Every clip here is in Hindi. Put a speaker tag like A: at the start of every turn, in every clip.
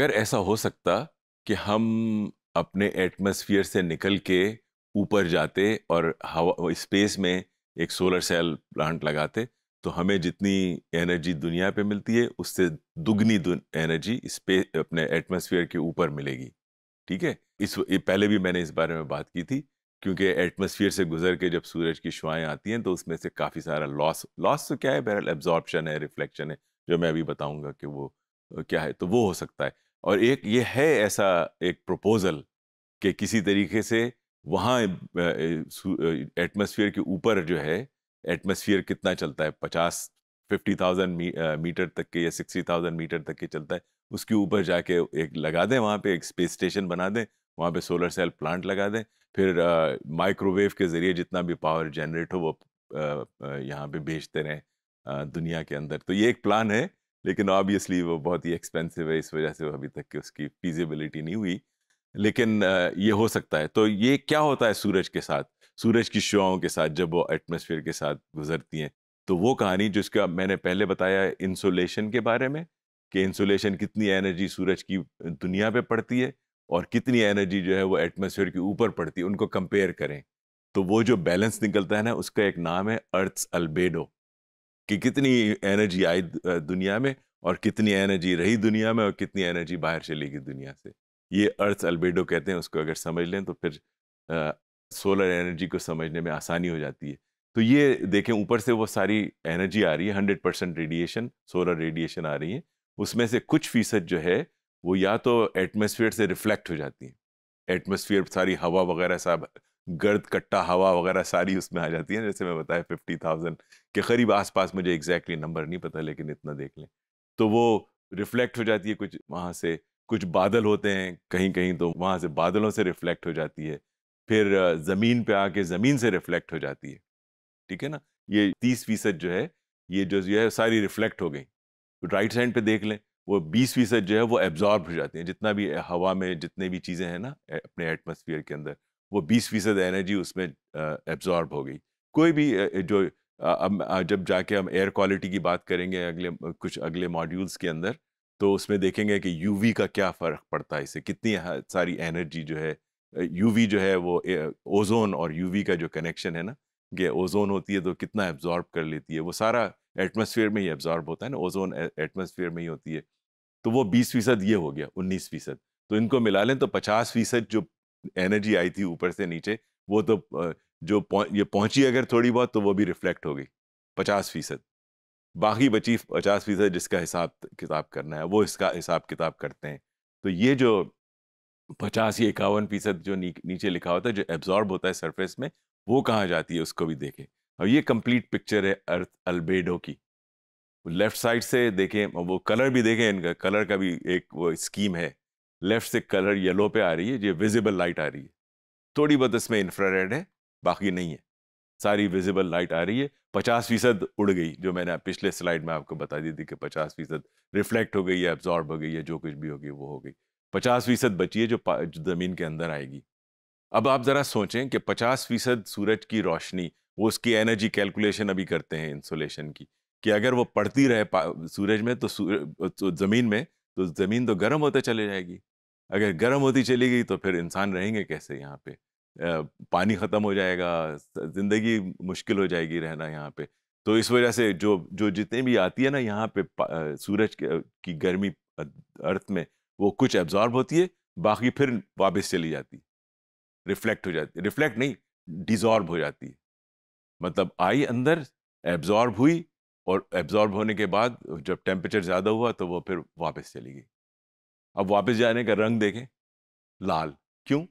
A: अगर ऐसा हो सकता कि हम अपने एटमॉस्फेयर से निकल के ऊपर जाते और हवा स्पेस में एक सोलर सेल प्लांट लगाते तो हमें जितनी एनर्जी दुनिया पे मिलती है उससे दुगनी एनर्जी स्पेस अपने एटमॉस्फेयर के ऊपर मिलेगी ठीक है इस पहले भी मैंने इस बारे में बात की थी क्योंकि एटमॉस्फेयर से गुजर के जब सूरज की शुआएँ आती हैं तो उसमें से काफ़ी सारा लॉस लॉस तो क्या है बहरल एब्जॉर्बशन है रिफ्लेक्शन है जो मैं अभी बताऊँगा कि वो क्या है तो वो हो सकता है और एक ये है ऐसा एक प्रपोजल कि किसी तरीके से वहाँ एटमॉस्फेयर के ऊपर जो है एटमॉस्फेयर कितना चलता है पचास फिफ्टी थाउजेंड मी, मीटर तक के या सिक्सटी थाउजेंड मीटर तक के चलता है उसके ऊपर जाके एक लगा दें वहाँ पे एक स्पेस स्टेशन बना दें वहाँ पे सोलर सेल प्लांट लगा दें फिर माइक्रोवेव के ज़रिए जितना भी पावर जनरेट हो वो यहाँ पे भेजते रहें दुनिया के अंदर तो ये एक प्लान है लेकिन ऑब्वियसली वो बहुत ही एक्सपेंसिव है इस वजह से अभी तक की उसकी फिजिबिलिटी नहीं हुई लेकिन ये हो सकता है तो ये क्या होता है सूरज के साथ सूरज की शुआओं के साथ जब वो एटमोसफियर के साथ गुजरती हैं तो वो कहानी जिसका मैंने पहले बताया इंसुलेशन के बारे में कि इंसुलेशन कितनी एनर्जी सूरज की दुनिया पे पड़ती है और कितनी एनर्जी जो है वो एटमोसफियर के ऊपर पड़ती है उनको कंपेयर करें तो वो जो बैलेंस निकलता है ना उसका एक नाम है अर्थ्स अल्बेडो कि कितनी एनर्जी आई दुनिया में और कितनी एनर्जी रही दुनिया में और कितनी एनर्जी बाहर चली गई दुनिया से ये अर्थ अल्बेडो कहते हैं उसको अगर समझ लें तो फिर आ, सोलर एनर्जी को समझने में आसानी हो जाती है तो ये देखें ऊपर से वो सारी एनर्जी आ रही है hundred percent radiation solar radiation आ रही है उसमें से कुछ फीसद जो है वो या तो एटमोसफियर से रिफ्लेक्ट हो जाती है एटमोसफियर सारी हवा वगैरह सब गर्द कट्टा हवा वगैरह सारी उसमें आ जाती है जैसे मैं बताया फिफ्टी थाउजेंड के करीब आसपास मुझे एग्जैक्टली exactly नंबर नहीं पता लेकिन इतना देख लें तो वो रिफ्लेक्ट हो जाती है कुछ वहाँ से कुछ बादल होते हैं कहीं कहीं तो वहाँ से बादलों से रिफ्लेक्ट हो जाती है फिर ज़मीन पे आके ज़मीन से रिफ्लेक्ट हो जाती है ठीक है ना ये तीस फीसद जो है ये जो है सारी रिफ्लेक्ट हो गई तो राइट साइड पे देख लें वो बीस फीसद जो है वो एब्जॉर्ब हो जाती हैं जितना भी हवा में जितने भी चीज़ें हैं ना अपने एटमोसफियर के अंदर वो 20 फीसद एनर्जी उसमें एब्जॉर्ब हो गई कोई भी जो अब जब जाके हम एयर क्वालिटी की बात करेंगे अगले कुछ अगले मॉड्यूल्स के अंदर तो उसमें देखेंगे कि यूवी का क्या फ़र्क पड़ता है इससे कितनी सारी एनर्जी जो है यूवी जो है वो ओजोन और यूवी का जो कनेक्शन है ना कि ओजोन होती है तो कितना एब्जॉर्ब कर लेती है वो सारा एटमोसफियर में ही एब्जॉर्ब होता है ना ओजोन एटमोसफियर में ही होती है तो वो बीस फीसद ये हो गया उन्नीस फीसद तो इनको मिला लें तो पचास फीसद जो एनर्जी आई थी ऊपर से नीचे वो तो जो ये पहुंची अगर थोड़ी बहुत तो वो भी रिफ्लेक्ट हो गई पचास फीसद बाकी बची पचास फीसद जिसका हिसाब किताब करना है वो इसका हिसाब किताब करते हैं तो ये जो पचास या इक्यावन फीसद जो नी, नीचे लिखा होता है जो एब्जॉर्ब होता है सरफेस में वो कहाँ जाती है उसको भी देखें और ये कंप्लीट पिक्चर है अर्थ अल्बेडो की लेफ्ट साइड से देखें वो कलर भी देखें इनका कलर का भी एक वो स्कीम है लेफ्ट से कलर येलो पे आ रही है ये विजिबल लाइट आ रही है थोड़ी बहुत इसमें इंफ्रारेड है बाकी नहीं है सारी विजिबल लाइट आ रही है पचास फीसद उड़ गई जो मैंने पिछले स्लाइड में आपको बता दी थी कि पचास फीसद रिफ्लेक्ट हो गई है एब्जॉर्ब हो गई है जो कुछ भी होगी वो हो गई पचास फीसद बची है जो, ज़मीन के अंदर आएगी अब आप ज़रा सोचें कि पचास फीसद सूरज की रोशनी वो उसकी एनर्जी कैलकुलेशन अभी करते हैं इंसुलेशन की कि अगर वो पड़ती रहे सूरज में तो, तो ज़मीन में तो ज़मीन तो गर्म होते चले जाएगी अगर गर्म होती चली गई तो फिर इंसान रहेंगे कैसे यहाँ पे पानी ख़त्म हो जाएगा ज़िंदगी मुश्किल हो जाएगी रहना यहाँ पे तो इस वजह से जो जो जितने भी आती है ना यहाँ पे सूरज की गर्मी अर्थ में वो कुछ एब्जॉर्ब होती है बाकी फिर वापस चली जाती रिफ्लेक्ट हो जाती रिफ्लेक्ट नहीं डिजॉर्ब हो जाती है मतलब आई अंदर एब्जॉर्ब हुई और एब्जॉर्ब होने के बाद जब टेम्परेचर ज़्यादा हुआ तो वो फिर वापस चली गई अब वापस जाने का रंग देखें लाल क्यों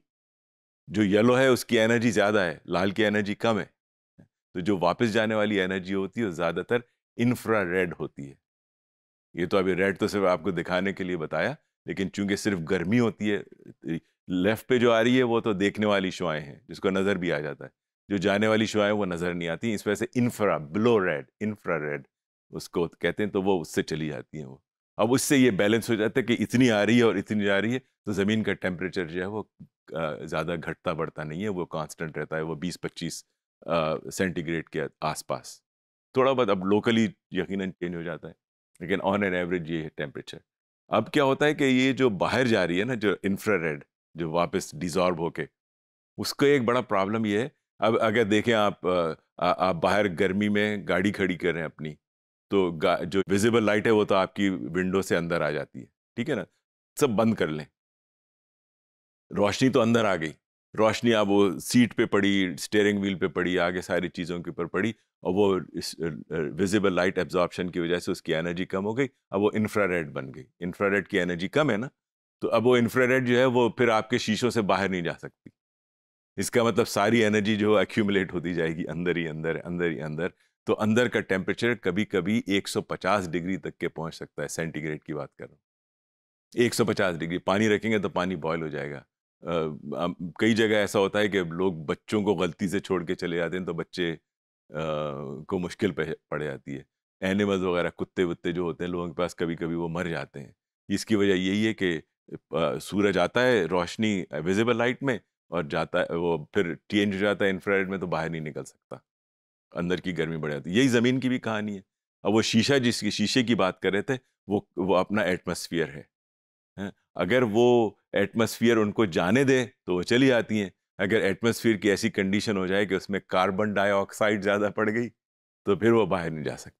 A: जो येलो है उसकी एनर्जी ज़्यादा है लाल की एनर्जी कम है तो जो वापस जाने वाली एनर्जी होती है वो ज़्यादातर इंफ्रा रेड होती है ये तो अभी रेड तो सिर्फ आपको दिखाने के लिए बताया लेकिन चूंकि सिर्फ गर्मी होती है लेफ़्ट पे जो आ रही है वो तो देखने वाली शुआएं हैं जिसको नज़र भी आ जाता है जो जाने वाली शुआएं वो नज़र नहीं आती इस वजह से infra below red infrared उसको कहते हैं तो वो उससे चली जाती हैं वो अब उससे ये बैलेंस हो जाता है कि इतनी आ रही है और इतनी जा रही है तो ज़मीन का टेम्परेचर जो है वो ज़्यादा घटता बढ़ता नहीं है वो कांस्टेंट रहता है वो 20-25 सेंटीग्रेड के आसपास थोड़ा बहुत अब लोकली यकीनन चेंज हो जाता है लेकिन ऑन एन एवरेज ये है टेम्परेचर अब क्या होता है कि ये जो बाहर जा रही है ना जो इंफ्रारेड जो वापस डिजॉर्व होके उसका एक बड़ा प्रॉब्लम ये है अब अगर देखें आप आ, आ, आप बाहर गर्मी में गाड़ी खड़ी करें अपनी तो जो विजिबल लाइट है वो तो आपकी विंडो से अंदर आ जाती है ठीक है ना सब बंद कर लें रोशनी तो अंदर आ गई रोशनी आप वो सीट पे पड़ी स्टेयरिंग व्हील पे पड़ी आगे सारी चीज़ों के ऊपर पड़ी और वो विजिबल लाइट एब्जॉर्प्शन की वजह से उसकी एनर्जी कम हो गई अब वो इंफ्रारेड बन गई इंफ्रारेड की एनर्जी कम है ना तो अब वो इंफ्रारेड जो है वो फिर आपके शीशों से बाहर नहीं जा सकती इसका मतलब सारी एनर्जी जो है एक्यूमुलेट होती जाएगी अंदर ही अंदर अंदर ही अंदर तो अंदर का टेम्परेचर कभी कभी 150 डिग्री तक के पहुंच सकता है सेंटीग्रेड की बात कर रहा हूँ 150 डिग्री पानी रखेंगे तो पानी बॉयल हो जाएगा कई जगह ऐसा होता है कि लोग बच्चों को गलती से छोड़ के चले जाते हैं तो बच्चे आ, को मुश्किल पड़ जाती है एनिमल्स वगैरह कुत्ते वुत्ते जो होते हैं लोगों के पास कभी कभी वो मर जाते हैं इसकी वजह यही है कि सूरज आता है रोशनी विजिबल लाइट में और जाता है वो फिर चेंज हो जाता है इंफ्रारेड में तो बाहर नहीं निकल सकता अंदर की गर्मी बढ़ जाती है यही ज़मीन की भी कहानी है अब वो शीशा जिसकी शीशे की बात कर रहे थे वो वो अपना एटमोसफियर है अगर वो एटमोसफियर उनको जाने दे तो वो चली आती हैं अगर एटमोसफियर की ऐसी कंडीशन हो जाए कि उसमें कार्बन डाइऑक्साइड ज़्यादा पड़ गई तो फिर वो बाहर नहीं जा सकती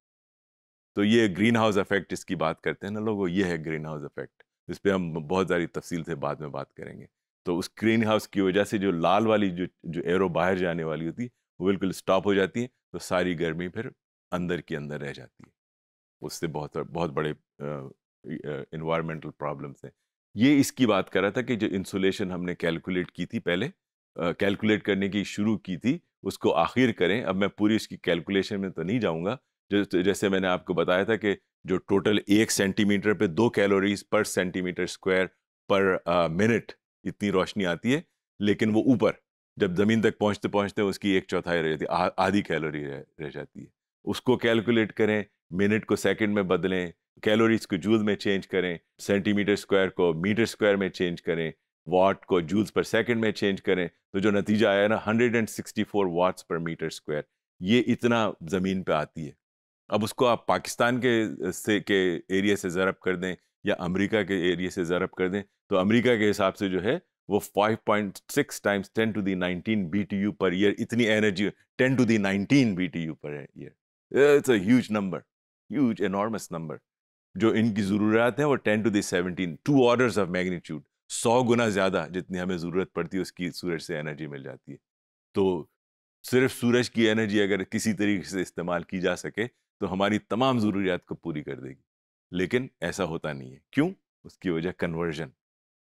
A: तो ये ग्रीन हाउस इफेक्ट इसकी बात करते हैं ना लोगों ये है ग्रीन हाउस इफेक्ट इस पर हम बहुत सारी तफसील से बाद में बात करेंगे तो उस ग्रीन हाउस की वजह से जो लाल वाली जो जो एरो बाहर जाने वाली होती है वो बिल्कुल स्टॉप हो जाती है तो सारी गर्मी फिर अंदर की अंदर रह जाती है उससे बहुत बहुत बड़े इन्वायरमेंटल प्रॉब्लम्स हैं ये इसकी बात कर रहा था कि जो इंसुलेशन हमने कैलकुलेट की थी पहले कैलकुलेट करने की शुरू की थी उसको आखिर करें अब मैं पूरी इसकी कैलकुलेशन में तो नहीं जाऊँगा जो जैसे मैंने आपको बताया था कि जो टोटल एक सेंटीमीटर पे दो कैलोरीज पर सेंटीमीटर स्क्वायर पर मिनट इतनी रोशनी आती है लेकिन वो ऊपर जब ज़मीन तक पहुँचते पहुँचते उसकी एक चौथाई रह जाती है आधी कैलोरी रह, रह जाती है उसको कैलकुलेट करें मिनट को सेकंड में बदलें कैलोरीज को जूल में चेंज करें सेंटीमीटर स्क्वायर को मीटर स्क्वायर में चेंज करें वाट को जूल्स पर सेकंड में चेंज करें तो जो नतीजा आया ना 164 वाट्स पर मीटर स्क्वायर ये इतना ज़मीन पे आती है अब उसको आप पाकिस्तान के से के एरिया से ज़रब कर दें या अमेरिका के एरिया से ज़रब कर दें तो अमेरिका के हिसाब से जो है वो 5.6 टाइम्स 10 टू दी 19 यू पर ईयर इतनी एनर्जी 10 टू दी 19 यू per year it's a huge number huge enormous number जो इनकी ज़रूरत है वो 10 to the 17 two orders of magnitude सौ गुना ज़्यादा जितनी हमें ज़रूरत पड़ती है उसकी सूरज से एनर्जी मिल जाती है तो सिर्फ सूरज की एनर्जी अगर किसी तरीके से इस्तेमाल की जा सके तो हमारी तमाम ज़रूरियात को पूरी कर देगी लेकिन ऐसा होता नहीं है क्यों उसकी वजह कन्वर्जन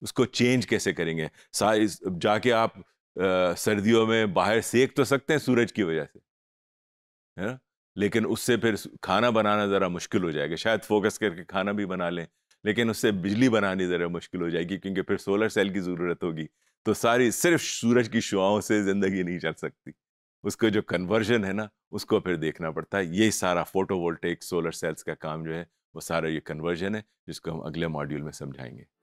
A: उसको चेंज कैसे करेंगे साइज जाके आप आ, सर्दियों में बाहर सेक तो सकते हैं सूरज की वजह से है ना लेकिन उससे फिर खाना बनाना ज़रा मुश्किल हो जाएगा शायद फोकस करके खाना भी बना लें लेकिन उससे बिजली बनानी ज़रा मुश्किल हो जाएगी क्योंकि फिर सोलर सेल की ज़रूरत होगी तो सारी सिर्फ सूरज की शुआओं से ज़िंदगी नहीं चल सकती उसका जो कन्वर्जन है ना उसको फिर देखना पड़ता है यही सारा फोटोवोल्टेक सोलर सेल्स का काम जो है वो सारा ये कन्वर्जन है जिसको हम अगले मॉड्यूल में समझाएंगे